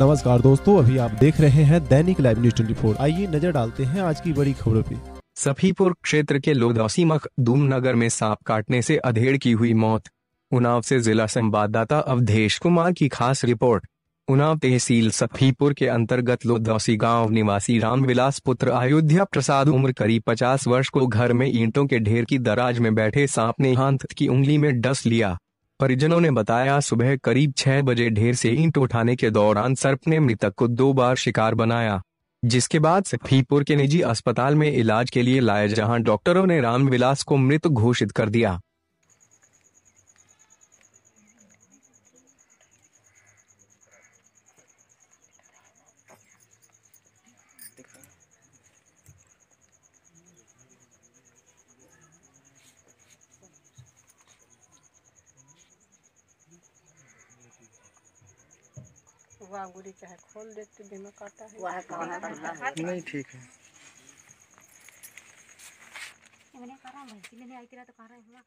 नमस्कार दोस्तों अभी आप देख रहे हैं दैनिक लाइव न्यूज ट्वेंटी फोर आइए नजर डालते हैं आज की बड़ी खबरों पे सफीपुर क्षेत्र के मख मखदूम नगर में सांप काटने से अधेड़ की हुई मौत उनाव से जिला संवाददाता अवधेश कुमार की खास रिपोर्ट उनाव तहसील सफीपुर के अंतर्गत लोदौसी गांव निवासी रामविलास पुत्र अयोध्या प्रसाद उम्र करीब 50 वर्ष को घर में ईंटों के ढेर की दराज में बैठे सांप ने हाथ की उंगली में डस लिया परिजनों ने बताया सुबह करीब छह बजे ढेर से ईंट उठाने के दौरान सर्प ने मृतक को दो बार शिकार बनाया जिसके बाद सखीपुर के निजी अस्पताल में इलाज के लिए लाया जहां डॉक्टरों ने रामविलास को मृत घोषित कर दिया आंगुरी चाहे खोल देते काटा है कहां है नहीं ठीक है मैंने मैंने आई तेरा तो कह रहा